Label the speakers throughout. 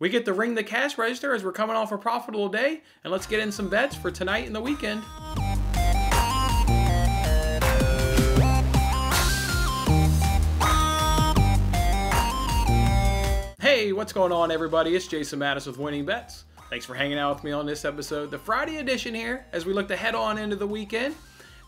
Speaker 1: We get to ring the cash register as we're coming off a profitable day, and let's get in some bets for tonight and the weekend. Hey, what's going on, everybody? It's Jason Mattis with Winning Bets. Thanks for hanging out with me on this episode, the Friday edition here, as we look to head on into the weekend.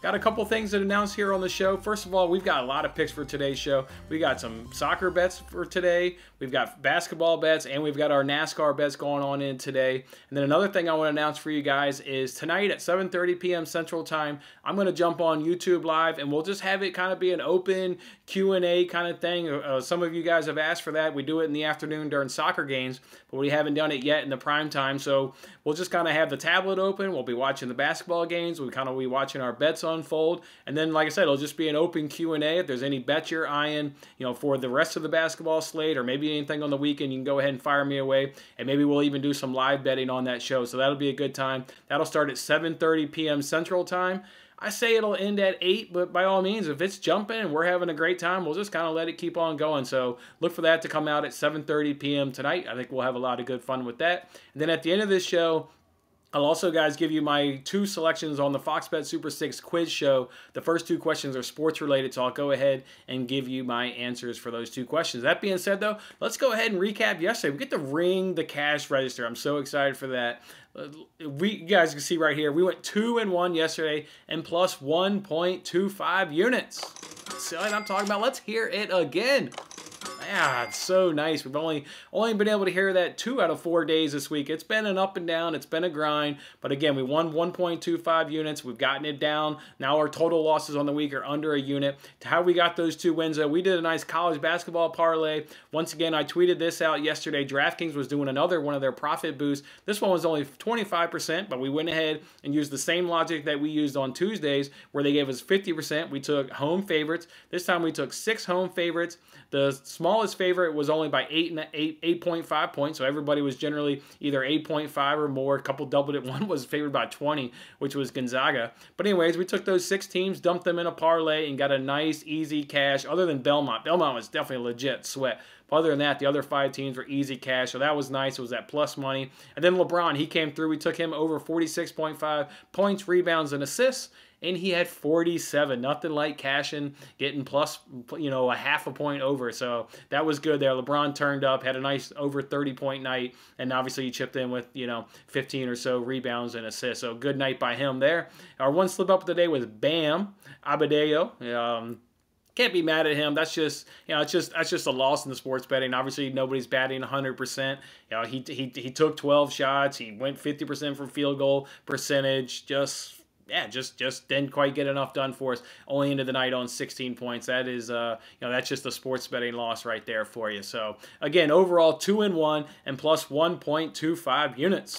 Speaker 1: Got a couple things to announce here on the show. First of all, we've got a lot of picks for today's show. We got some soccer bets for today. We've got basketball bets, and we've got our NASCAR bets going on in today. And then another thing I want to announce for you guys is tonight at 7:30 p.m. Central Time, I'm going to jump on YouTube Live, and we'll just have it kind of be an open Q&A kind of thing. Uh, uh, some of you guys have asked for that. We do it in the afternoon during soccer games, but we haven't done it yet in the prime time. So we'll just kind of have the tablet open. We'll be watching the basketball games. We kind of be watching our bets unfold. And then, like I said, it'll just be an open Q&A. If there's any bet you're eyeing, you know, for the rest of the basketball slate or maybe anything on the weekend, you can go ahead and fire me away. And maybe we'll even do some live betting on that show. So that'll be a good time. That'll start at 7.30 p.m. Central Time. I say it'll end at 8, but by all means, if it's jumping and we're having a great time, we'll just kind of let it keep on going. So look for that to come out at 7.30 p.m. tonight. I think we'll have a lot of good fun with that. And then at the end of this show, I'll also, guys, give you my two selections on the Fox Bet Super 6 quiz show. The first two questions are sports related, so I'll go ahead and give you my answers for those two questions. That being said, though, let's go ahead and recap yesterday. We get to ring the cash register. I'm so excited for that. Uh, we, you guys can see right here, we went 2 and 1 yesterday and plus 1.25 units. So, I'm talking about, let's hear it again ah, it's so nice. We've only only been able to hear that two out of four days this week. It's been an up and down. It's been a grind. But again, we won 1.25 units. We've gotten it down. Now our total losses on the week are under a unit. how we got those two wins, though, we did a nice college basketball parlay. Once again, I tweeted this out yesterday. DraftKings was doing another one of their profit boosts. This one was only 25%, but we went ahead and used the same logic that we used on Tuesdays where they gave us 50%. We took home favorites. This time we took six home favorites. The small smallest favorite was only by 8 and 8 8.5 points, so everybody was generally either 8.5 or more. A couple doubled it. One was favored by 20, which was Gonzaga. But anyways, we took those six teams, dumped them in a parlay, and got a nice, easy cash other than Belmont. Belmont was definitely a legit sweat. But other than that, the other five teams were easy cash, so that was nice. It was that plus money. And then LeBron, he came through. We took him over 46.5 points, rebounds, and assists and he had 47. Nothing like cashing, getting plus, you know, a half a point over. So that was good there. LeBron turned up, had a nice over 30 point night, and obviously he chipped in with, you know, 15 or so rebounds and assists. So good night by him there. Our one slip up of the day was Bam Abadeo. Um, can't be mad at him. That's just you know, it's just that's just a loss in the sports betting. Obviously, nobody's batting 100. percent You know, he he he took 12 shots. He went 50 percent from field goal percentage. Just yeah, just just didn't quite get enough done for us. Only into the night on 16 points. That is, uh, you know, that's just a sports betting loss right there for you. So again, overall two and one and plus 1.25 units.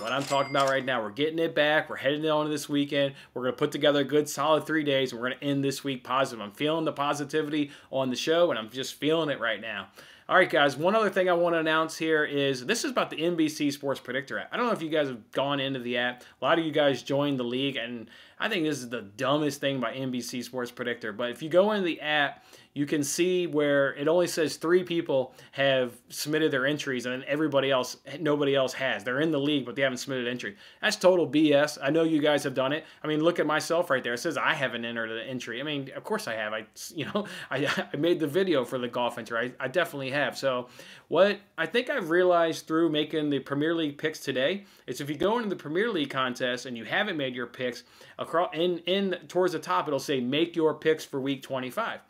Speaker 1: What I'm talking about right now, we're getting it back. We're heading on to this weekend. We're gonna put together a good solid three days, and we're gonna end this week positive. I'm feeling the positivity on the show, and I'm just feeling it right now. All right, guys, one other thing I want to announce here is this is about the NBC Sports Predictor app. I don't know if you guys have gone into the app. A lot of you guys joined the league and I think this is the dumbest thing by NBC Sports Predictor. But if you go into the app, you can see where it only says three people have submitted their entries, and everybody else, nobody else has. They're in the league, but they haven't submitted an entry. That's total BS. I know you guys have done it. I mean, look at myself right there. It says I haven't entered an entry. I mean, of course I have. I, you know, I, I made the video for the golf entry. I, I definitely have. So what I think I've realized through making the Premier League picks today is if you go into the Premier League contest and you haven't made your picks, of across in in towards the top it'll say make your picks for week 25.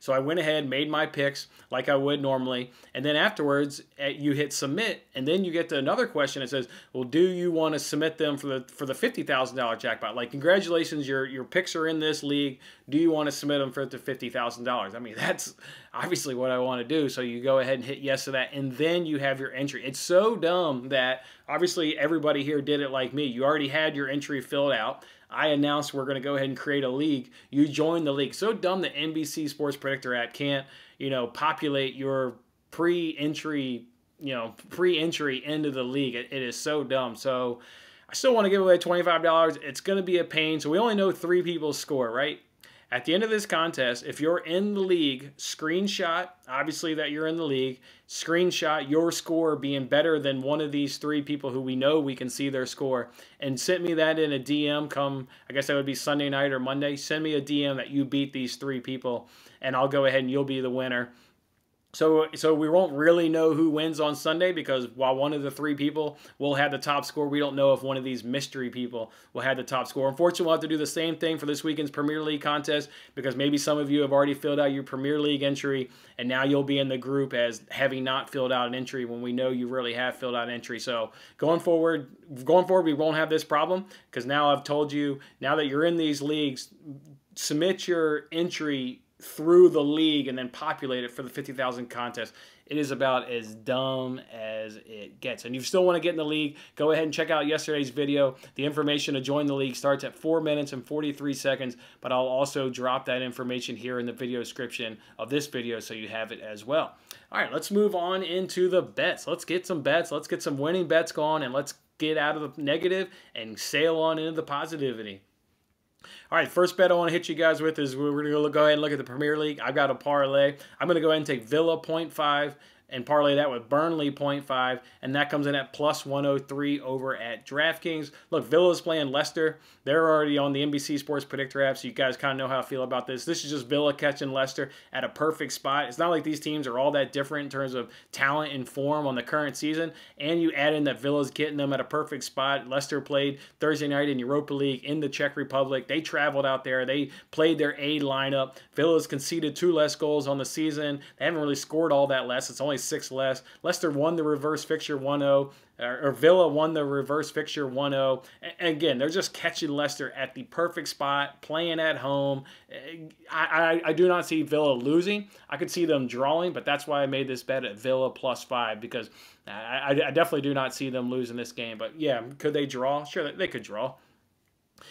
Speaker 1: So I went ahead, made my picks like I would normally, and then afterwards eh, you hit submit, and then you get to another question that says, "Well, do you want to submit them for the for the fifty thousand dollar jackpot? Like, congratulations, your your picks are in this league. Do you want to submit them for the fifty thousand dollars? I mean, that's obviously what I want to do. So you go ahead and hit yes to that, and then you have your entry. It's so dumb that obviously everybody here did it like me. You already had your entry filled out. I announced we're going to go ahead and create a league. You join the league. So dumb that NBC Sports Predictor app can't, you know, populate your pre-entry, you know, pre-entry into the league. it, it is so dumb. So I still want to give away $25. It's going to be a pain. So we only know three people score, right? At the end of this contest, if you're in the league, screenshot, obviously that you're in the league, screenshot your score being better than one of these three people who we know we can see their score, and send me that in a DM come, I guess that would be Sunday night or Monday. Send me a DM that you beat these three people, and I'll go ahead and you'll be the winner. So, so we won't really know who wins on Sunday because while one of the three people will have the top score, we don't know if one of these mystery people will have the top score. Unfortunately, we'll have to do the same thing for this weekend's Premier League contest because maybe some of you have already filled out your Premier League entry and now you'll be in the group as having not filled out an entry when we know you really have filled out an entry. So going forward, going forward, we won't have this problem because now I've told you now that you're in these leagues, submit your entry through the league and then populate it for the 50,000 contest. It is about as dumb as it gets. And if you still want to get in the league, go ahead and check out yesterday's video. The information to join the league starts at 4 minutes and 43 seconds, but I'll also drop that information here in the video description of this video so you have it as well. All right, let's move on into the bets. Let's get some bets. Let's get some winning bets going, and let's get out of the negative and sail on into the positivity. All right, first bet I want to hit you guys with is we're going to go ahead and look at the Premier League. I've got a parlay. I'm going to go ahead and take Villa 0.5 and parlay that with Burnley 0.5, and that comes in at plus 103 over at DraftKings. Look, Villa's playing Leicester. They're already on the NBC Sports Predictor app, so you guys kind of know how I feel about this. This is just Villa catching Leicester at a perfect spot. It's not like these teams are all that different in terms of talent and form on the current season, and you add in that Villa's getting them at a perfect spot. Leicester played Thursday night in Europa League in the Czech Republic. They traveled out there. They played their A lineup. Villa's conceded two less goals on the season. They haven't really scored all that less. It's only only six less. Leicester won the reverse fixture 1 0, or, Villa won the reverse fixture 1 0. Again, they're just catching Leicester at the perfect spot, playing at home. Eh, I, I, I do not see Villa losing. I could see them drawing, but that's why I made this bet at Villa plus five because I, I definitely do not see them losing this game. But yeah, could they draw? Sure, they could draw.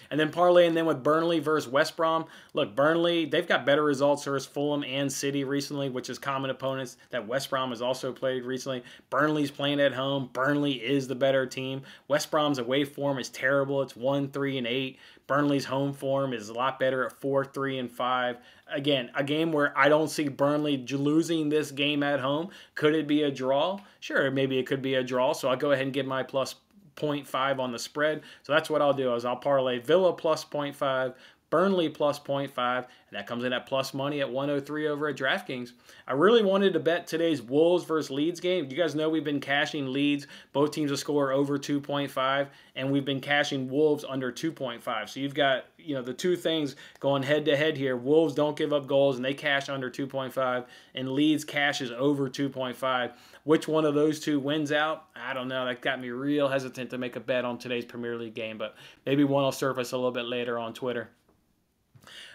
Speaker 1: And then parlaying them with Burnley versus West Brom. Look, Burnley, they've got better results versus Fulham and City recently, which is common opponents that West Brom has also played recently. Burnley's playing at home. Burnley is the better team. West Brom's away form is terrible. It's 1, 3, and 8. Burnley's home form is a lot better at 4, 3, and 5. Again, a game where I don't see Burnley losing this game at home. Could it be a draw? Sure, maybe it could be a draw. So I'll go ahead and give my plus 0.5 on the spread. So that's what I'll do is I'll parlay Villa plus 0.5, Burnley plus 0.5, and that comes in at plus money at 103 over at DraftKings. I really wanted to bet today's Wolves versus Leeds game. You guys know we've been cashing Leeds, both teams to score over 2.5, and we've been cashing Wolves under 2.5. So you've got, you know, the two things going head to head here. Wolves don't give up goals and they cash under 2.5, and Leeds cashes over 2.5. Which one of those two wins out? I don't know. That got me real hesitant to make a bet on today's Premier League game, but maybe one will surface a little bit later on Twitter.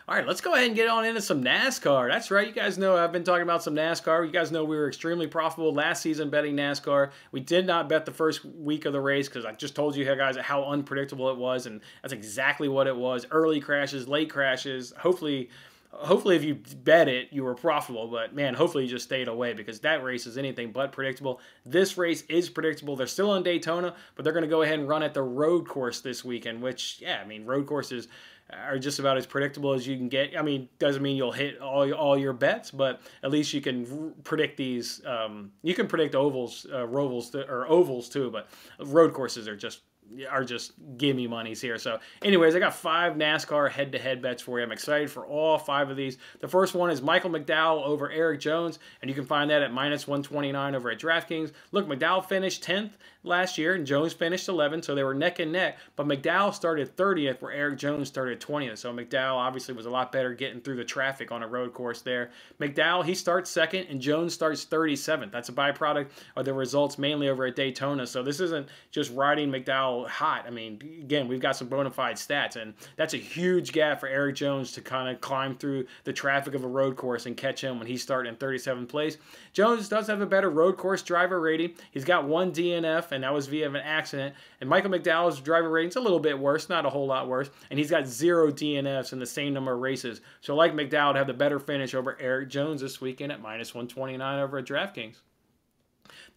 Speaker 1: All right, let's go ahead and get on into some NASCAR. That's right. You guys know I've been talking about some NASCAR. You guys know we were extremely profitable last season betting NASCAR. We did not bet the first week of the race because I just told you guys how unpredictable it was, and that's exactly what it was. Early crashes, late crashes. Hopefully, hopefully if you bet it you were profitable but man hopefully you just stayed away because that race is anything but predictable this race is predictable they're still in daytona but they're going to go ahead and run at the road course this weekend which yeah i mean road course is are just about as predictable as you can get. I mean, doesn't mean you'll hit all all your bets, but at least you can predict these. Um, you can predict ovals, uh, rovals, or ovals too. But road courses are just are just gimme monies here. So, anyways, I got five NASCAR head to head bets for you. I'm excited for all five of these. The first one is Michael McDowell over Eric Jones, and you can find that at minus 129 over at DraftKings. Look, McDowell finished 10th last year, and Jones finished 11th, so they were neck and neck. But McDowell started 30th, where Eric Jones started 20th. So McDowell obviously was a lot better getting through the traffic on a road course there. McDowell, he starts second, and Jones starts 37th. That's a byproduct of the results mainly over at Daytona. So this isn't just riding McDowell hot. I mean, again, we've got some bona fide stats, and that's a huge gap for Eric Jones to kind of climb through the traffic of a road course and catch him when he's starting in 37th place. Jones does have a better road course driver rating. He's got one DNF and and that was via an accident. And Michael McDowell's driver rating's a little bit worse, not a whole lot worse, and he's got zero DNFs in the same number of races. So, like McDowell, have the better finish over Eric Jones this weekend at minus 129 over at DraftKings.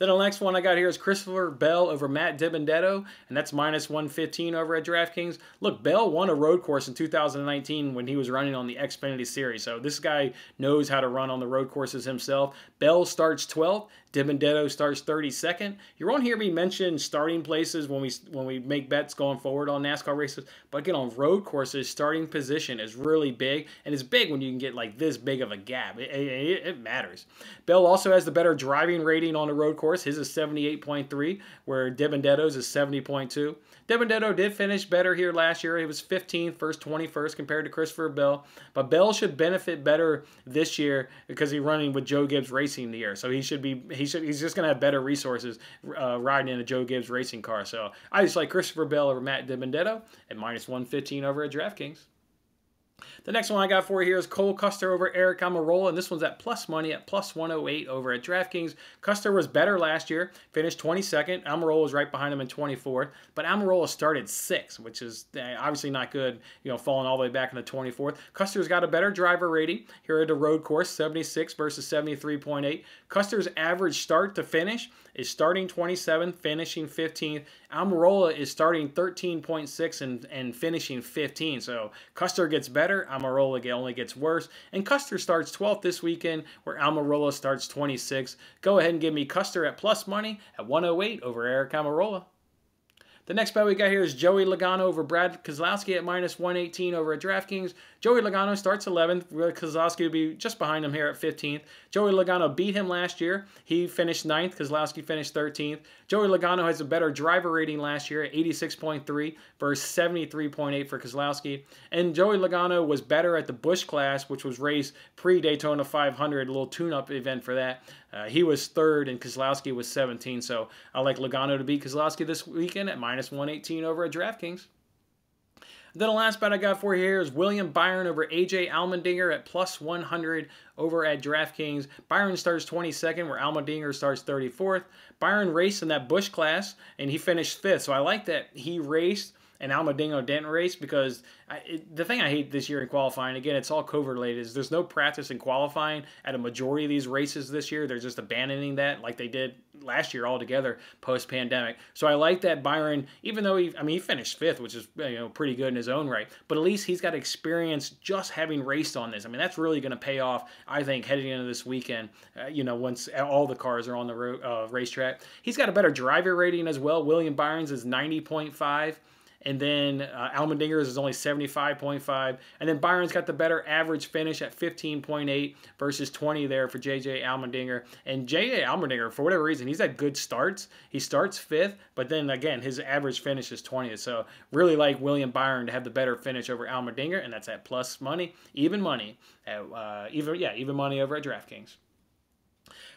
Speaker 1: Then the next one I got here is Christopher Bell over Matt Dibendetto, and that's minus 115 over at DraftKings. Look, Bell won a road course in 2019 when he was running on the Xfinity Series, so this guy knows how to run on the road courses himself. Bell starts 12th, Dibendetto starts 32nd. You won't hear me mention starting places when we when we make bets going forward on NASCAR races, but again on road courses, starting position is really big, and it's big when you can get like this big of a gap. It, it, it matters. Bell also has the better driving rating on the road course course, his is 78.3, where Debendetto's is 70.2. Debendetto did finish better here last year. He was 15th, first 21st compared to Christopher Bell. But Bell should benefit better this year because he's running with Joe Gibbs Racing the year. So he should be he should he's just gonna have better resources uh, riding in a Joe Gibbs racing car. So I just like Christopher Bell over Matt Debendetto at minus 115 over at DraftKings. The next one I got for you here is Cole Custer over Eric Amarola, and this one's at plus money at plus 108 over at DraftKings. Custer was better last year, finished 22nd. Amarola was right behind him in 24th, but Amarola started six, which is eh, obviously not good, you know, falling all the way back in the 24th. Custer's got a better driver rating here at the road course, 76 versus 73.8. Custer's average start to finish is starting 27th, finishing 15th. Amarola is starting 13.6 and, and finishing 15. So Custer gets better. Amarola only gets worse. And Custer starts 12th this weekend, where Amarola starts 26. Go ahead and give me Custer at plus money at 108 over Eric Amarola. The next bet we got here is Joey Logano over Brad Kozlowski at minus 118 over at DraftKings. Joey Logano starts 11th. Kozlowski would be just behind him here at 15th. Joey Logano beat him last year. He finished 9th. Kozlowski finished 13th. Joey Logano has a better driver rating last year at 86.3 versus 73.8 for Kozlowski. And Joey Logano was better at the Bush class, which was race pre-Daytona 500, a little tune-up event for that. Uh, he was third and Kozlowski was 17. So I like Logano to beat Kozlowski this weekend at minus 118 over at DraftKings. Then the last bet I got for you here is William Byron over AJ Almendinger at plus 100 over at DraftKings. Byron starts 22nd, where Almendinger starts 34th. Byron raced in that Bush class, and he finished fifth. So I like that he raced an Almadingo Denton race because I, it, the thing I hate this year in qualifying, again, it's all COVID related, is there's no practice in qualifying at a majority of these races this year. They're just abandoning that like they did last year altogether post pandemic. So I like that Byron, even though he, I mean, he finished fifth, which is you know pretty good in his own right, but at least he's got experience just having raced on this. I mean, that's really going to pay off, I think, heading into this weekend. Uh, you know, once all the cars are on the uh, racetrack, he's got a better driver rating as well. William Byron's is ninety point five. And then uh, Almendinger's is only 75.5. And then Byron's got the better average finish at 15.8 versus 20 there for J.J. Almendinger. And J.J. Almendinger, for whatever reason, he's had good starts. He starts fifth, but then again, his average finish is 20th. So really like William Byron to have the better finish over Almendinger, and that's at plus money, even money, at, uh, even yeah, even money over at DraftKings.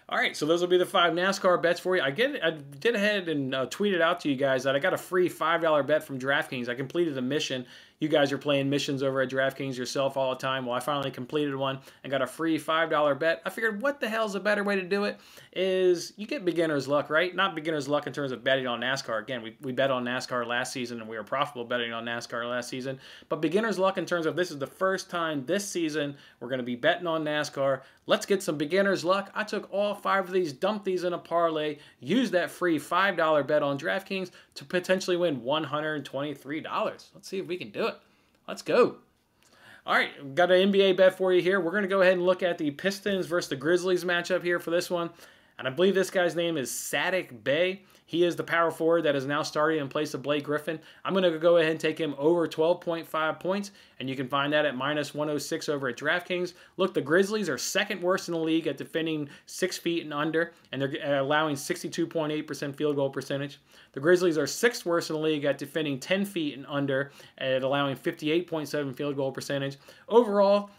Speaker 1: All right, so those will be the five NASCAR bets for you. I get, I did ahead and uh, tweeted out to you guys that I got a free five dollar bet from DraftKings. I completed a mission you guys are playing missions over at DraftKings yourself all the time. Well, I finally completed one and got a free $5 bet. I figured what the hell's a better way to do it is you get beginner's luck, right? Not beginner's luck in terms of betting on NASCAR. Again, we, we bet on NASCAR last season and we were profitable betting on NASCAR last season. But beginner's luck in terms of this is the first time this season we're going to be betting on NASCAR. Let's get some beginner's luck. I took all five of these, dumped these in a parlay, used that free $5 bet on DraftKings, to potentially win $123. Let's see if we can do it. Let's go. All right, got an NBA bet for you here. We're going to go ahead and look at the Pistons versus the Grizzlies matchup here for this one. And I believe this guy's name is Sadik Bay. He is the power forward that is now starting in place of Blake Griffin. I'm going to go ahead and take him over 12.5 points, and you can find that at minus 106 over at DraftKings. Look, the Grizzlies are second worst in the league at defending six feet and under, and they're uh, allowing 62.8% field goal percentage. The Grizzlies are sixth worst in the league at defending 10 feet and under, and allowing 58.7 field goal percentage. Overall,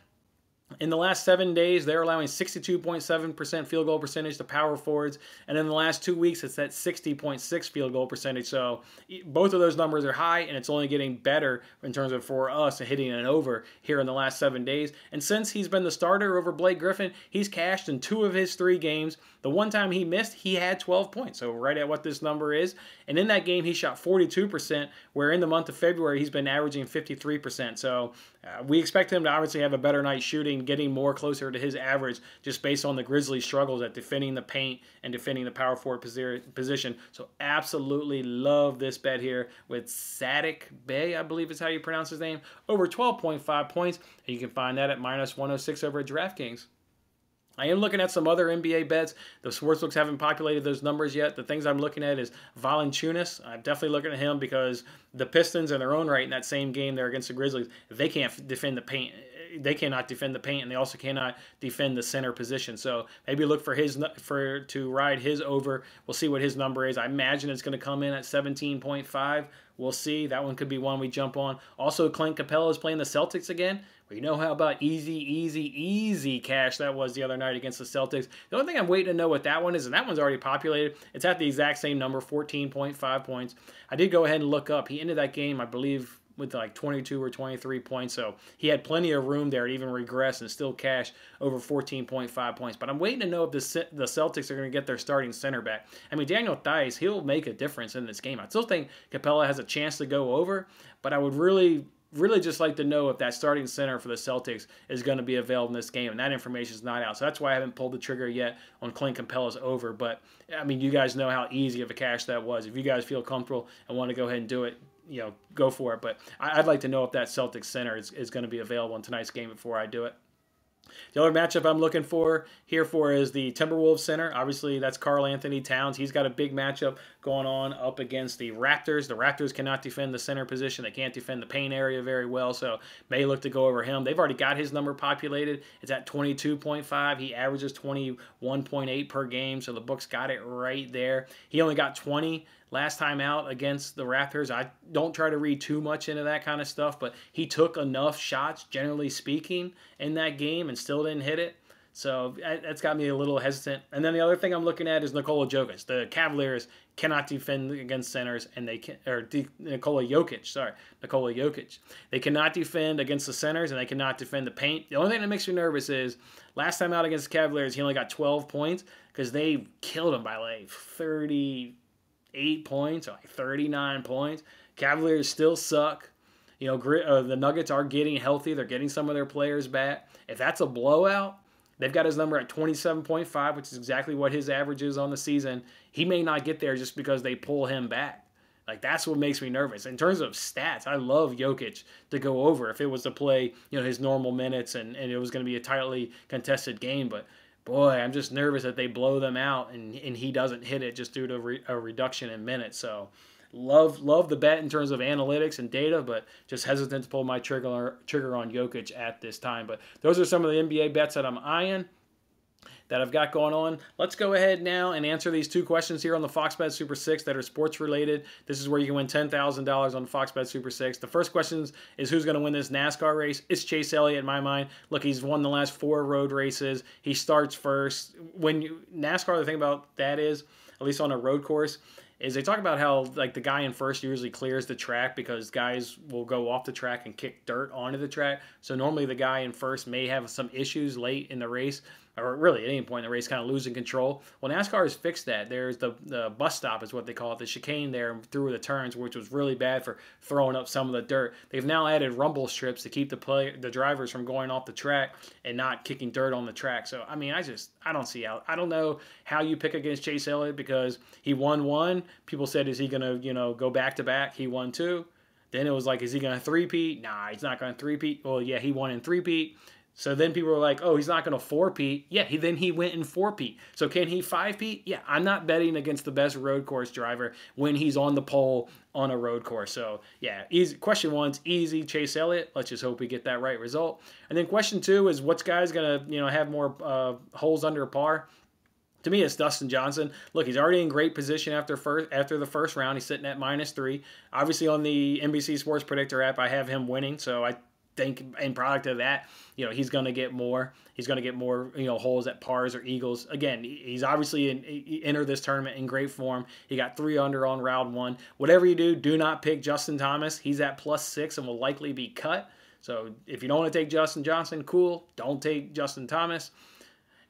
Speaker 1: in the last seven days, they're allowing 62.7% field goal percentage to power forwards. And in the last two weeks, it's at 60.6 field goal percentage. So both of those numbers are high, and it's only getting better in terms of for us hitting an over here in the last seven days. And since he's been the starter over Blake Griffin, he's cashed in two of his three games. The one time he missed, he had 12 points, so right at what this number is. And in that game, he shot 42%, where in the month of February, he's been averaging 53%. So uh, we expect him to obviously have a better night shooting, getting more closer to his average just based on the Grizzlies' struggles at defending the paint and defending the power forward position. So, absolutely love this bet here with Sadik Bay, I believe is how you pronounce his name, over 12.5 points. And you can find that at minus 106 over at DraftKings. I am looking at some other NBA bets. The sportsbooks haven't populated those numbers yet. The things I'm looking at is Valanciunas. I'm definitely looking at him because the Pistons, in their own right, in that same game there against the Grizzlies, they can't defend the paint. They cannot defend the paint, and they also cannot defend the center position. So maybe look for his for to ride his over. We'll see what his number is. I imagine it's going to come in at 17.5. We'll see. That one could be one we jump on. Also, Clint Capella is playing the Celtics again. We know how about easy, easy, easy cash that was the other night against the Celtics. The only thing I'm waiting to know what that one is, and that one's already populated. It's at the exact same number, 14.5 points. I did go ahead and look up. He ended that game, I believe, with like 22 or 23 points. So he had plenty of room there to even regress and still cash over 14.5 points. But I'm waiting to know if the, the Celtics are going to get their starting center back. I mean, Daniel Thais, he'll make a difference in this game. I still think Capella has a chance to go over, but I would really really just like to know if that starting center for the Celtics is going to be available in this game, and that information is not out. So that's why I haven't pulled the trigger yet on Clint Capella's over. But I mean, you guys know how easy of a cash that was. If you guys feel comfortable and want to go ahead and do it, you know, go for it. But I'd like to know if that Celtics center is, is going to be available in tonight's game before I do it. The other matchup I'm looking for here for is the Timberwolves center. Obviously, that's Carl Anthony Towns. He's got a big matchup going on up against the Raptors. The Raptors cannot defend the center position. They can't defend the paint area very well, so may look to go over him. They've already got his number populated. It's at 22.5. He averages 21.8 per game, so the book's got it right there. He only got 20 last time out against the Raptors. I don't try to read too much into that kind of stuff, but he took enough shots, generally speaking, in that game and still didn't hit it. So that's got me a little hesitant. And then the other thing I'm looking at is Nikola Jokic. The Cavaliers cannot defend against centers, and they can or de, Nikola Jokic. Sorry, Nikola Jokic. They cannot defend against the centers, and they cannot defend the paint. The only thing that makes me nervous is last time out against the Cavaliers, he only got 12 points because they killed him by like 30 eight points or like 39 points. Cavaliers still suck. You know, uh, the Nuggets are getting healthy. They're getting some of their players back. If that's a blowout, they've got his number at 27.5, which is exactly what his average is on the season. He may not get there just because they pull him back. Like that's what makes me nervous. In terms of stats, I love Jokic to go over if it was to play, you know, his normal minutes and, and it was going to be a tightly contested game. But boy, I'm just nervous that they blow them out and, and he doesn't hit it just due to re, a reduction in minutes. So love love the bet in terms of analytics and data, but just hesitant to pull my trigger trigger on Jokic at this time. But those are some of the NBA bets that I'm eyeing that I've got going on. Let's go ahead now and answer these two questions here on the Fox Bet Super 6 that are sports related. This is where you can win $10,000 on Fox Bet Super 6. The first question is who's going to win this NASCAR race? It's Chase Elliott in my mind. Look, he's won the last four road races. He starts first. When you, NASCAR, the thing about that is, at least on a road course, is they talk about how like the guy in first usually clears the track because guys will go off the track and kick dirt onto the track. So normally the guy in first may have some issues late in the race or really at any point in the race, kind of losing control. Well, NASCAR has fixed that. There's the, the bus stop, is what they call it, the chicane there through the turns, which was really bad for throwing up some of the dirt. They've now added rumble strips to keep the play, the drivers from going off the track and not kicking dirt on the track. So, I mean, I just, I don't see how, I don't know how you pick against Chase Elliott because he won one. People said, is he going to, you know, go back to back? He won two. Then it was like, is he going to three-peat? Nah, he's not going to three-peat. Well, yeah, he won in three-peat. So then people were like, oh, he's not going to 4P. Yeah, he, then he went in 4P. So can he 5P? Yeah, I'm not betting against the best road course driver when he's on the pole on a road course. So yeah, easy. question one's easy, Chase Elliott. Let's just hope we get that right result. And then question two is what's guys going to you know have more uh, holes under par? To me, it's Dustin Johnson. Look, he's already in great position after first after the first round. He's sitting at minus three. Obviously, on the NBC Sports Predictor app, I have him winning, so I think and product of that, you know, he's going to get more. He's going to get more, you know, holes at pars or eagles. Again, he's obviously in, he entered this tournament in great form. He got three under on round one. Whatever you do, do not pick Justin Thomas. He's at plus six and will likely be cut. So if you don't want to take Justin Johnson, cool. Don't take Justin Thomas.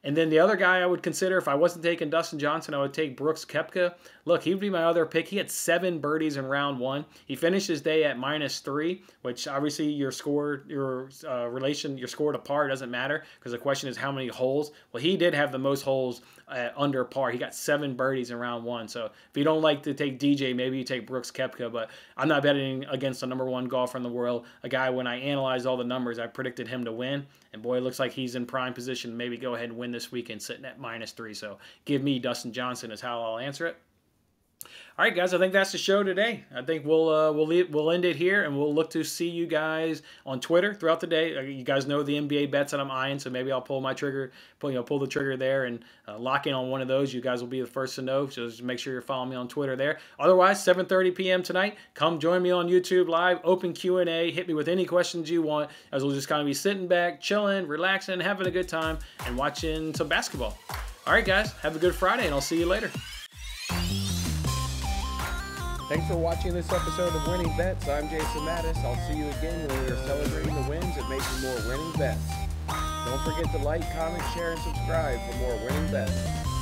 Speaker 1: And then the other guy I would consider, if I wasn't taking Dustin Johnson, I would take Brooks Kepka. Look, he would be my other pick. He had seven birdies in round one. He finished his day at minus three, which obviously your score, your uh, relation, your score to par doesn't matter because the question is how many holes. Well, he did have the most holes uh, under par. He got seven birdies in round one. So if you don't like to take DJ, maybe you take Brooks Kepka. But I'm not betting against the number one golfer in the world. A guy when I analyzed all the numbers, I predicted him to win. And boy, it looks like he's in prime position. Maybe go ahead and win this weekend, sitting at minus three. So give me Dustin Johnson is how I'll answer it all right, guys, I think that's the show today. I think we'll uh, we'll leave, we'll end it here, and we'll look to see you guys on Twitter throughout the day. Uh, you guys know the NBA bets that I'm eyeing, so maybe I'll pull my trigger, pull you know pull the trigger there and uh, lock in on one of those. You guys will be the first to know, so just make sure you're following me on Twitter there. Otherwise, 7:30 p.m. tonight, come join me on YouTube live, open Q and A. Hit me with any questions you want, as we'll just kind of be sitting back, chilling, relaxing, having a good time, and watching some basketball. All right, guys, have a good Friday, and I'll see you later. Thanks for watching this episode of Winning Bets. I'm Jason Mattis. I'll see you again when we are celebrating the wins and making more winning bets. Don't forget to like, comment, share, and subscribe for more winning bets.